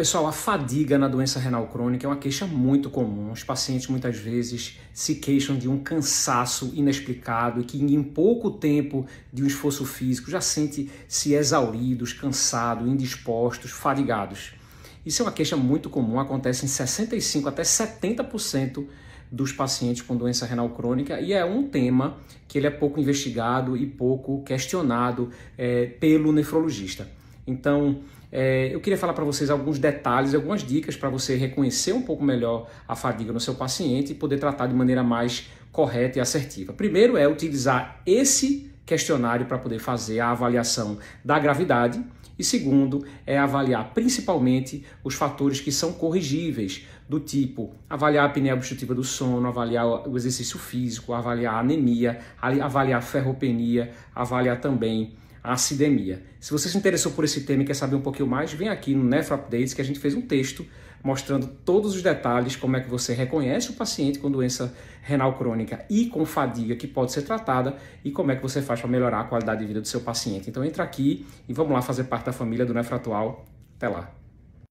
Pessoal, a fadiga na doença renal crônica é uma queixa muito comum. Os pacientes muitas vezes se queixam de um cansaço inexplicado e que em pouco tempo de um esforço físico já sente se exauridos, cansados, indispostos, fadigados. Isso é uma queixa muito comum, acontece em 65 até 70% dos pacientes com doença renal crônica e é um tema que ele é pouco investigado e pouco questionado é, pelo nefrologista. Então, é, eu queria falar para vocês alguns detalhes, algumas dicas para você reconhecer um pouco melhor a fadiga no seu paciente e poder tratar de maneira mais correta e assertiva. Primeiro é utilizar esse questionário para poder fazer a avaliação da gravidade. E segundo, é avaliar principalmente os fatores que são corrigíveis, do tipo avaliar a apneia obstrutiva do sono, avaliar o exercício físico, avaliar a anemia, avaliar a ferropenia, avaliar também a acidemia. Se você se interessou por esse tema e quer saber um pouquinho mais, vem aqui no Nefro Updates que a gente fez um texto mostrando todos os detalhes, como é que você reconhece o paciente com doença renal crônica e com fadiga que pode ser tratada e como é que você faz para melhorar a qualidade de vida do seu paciente. Então entra aqui e vamos lá fazer parte da família do Nefro Atual. Até lá!